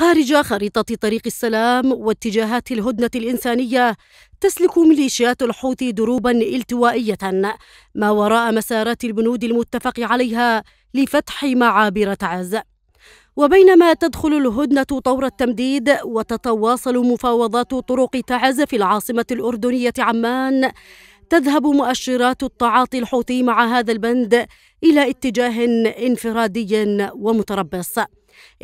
خارج خريطة طريق السلام واتجاهات الهدنة الإنسانية تسلك ميليشيات الحوثي دروبا التوائية ما وراء مسارات البنود المتفق عليها لفتح معابر تعز وبينما تدخل الهدنة طور التمديد وتتواصل مفاوضات طرق تعز في العاصمة الأردنية عمان تذهب مؤشرات التعاطي الحوثي مع هذا البند إلى اتجاه انفرادي ومتربص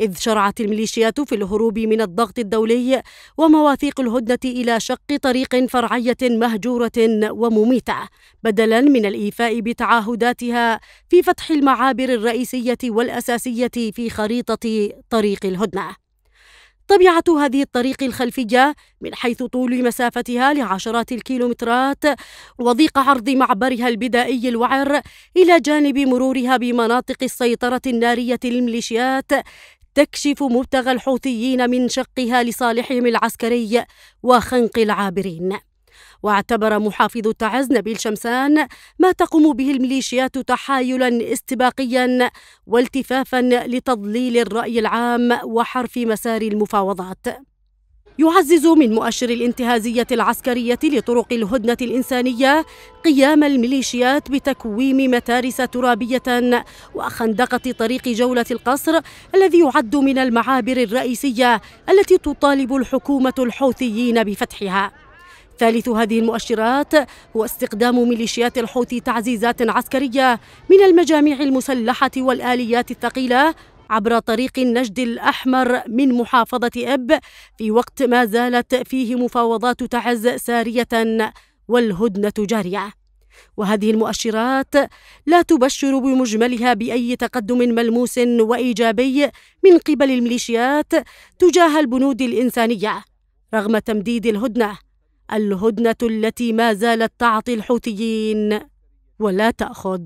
إذ شرعت الميليشيات في الهروب من الضغط الدولي ومواثيق الهدنة إلى شق طريق فرعية مهجورة ومميتة بدلا من الإيفاء بتعهداتها في فتح المعابر الرئيسية والأساسية في خريطة طريق الهدنة طبيعة هذه الطريق الخلفية من حيث طول مسافتها لعشرات الكيلومترات وضيق عرض معبرها البدائي الوعر إلى جانب مرورها بمناطق السيطرة النارية للميليشيات تكشف مبتغى الحوثيين من شقها لصالحهم العسكري وخنق العابرين واعتبر محافظ تعز نبيل شمسان ما تقوم به الميليشيات تحايلا استباقيا والتفافا لتضليل الرأي العام وحرف مسار المفاوضات يعزز من مؤشر الانتهازية العسكرية لطرق الهدنة الإنسانية قيام الميليشيات بتكويم متارس ترابية وخندقة طريق جولة القصر الذي يعد من المعابر الرئيسية التي تطالب الحكومة الحوثيين بفتحها ثالث هذه المؤشرات هو استخدام ميليشيات الحوثي تعزيزات عسكرية من المجاميع المسلحة والآليات الثقيلة عبر طريق النجد الأحمر من محافظة إب في وقت ما زالت فيه مفاوضات تعز سارية والهدنة جارية وهذه المؤشرات لا تبشر بمجملها باي تقدم ملموس وايجابي من قبل الميليشيات تجاه البنود الانسانيه رغم تمديد الهدنه الهدنه التي ما زالت تعطي الحوثيين ولا تاخذ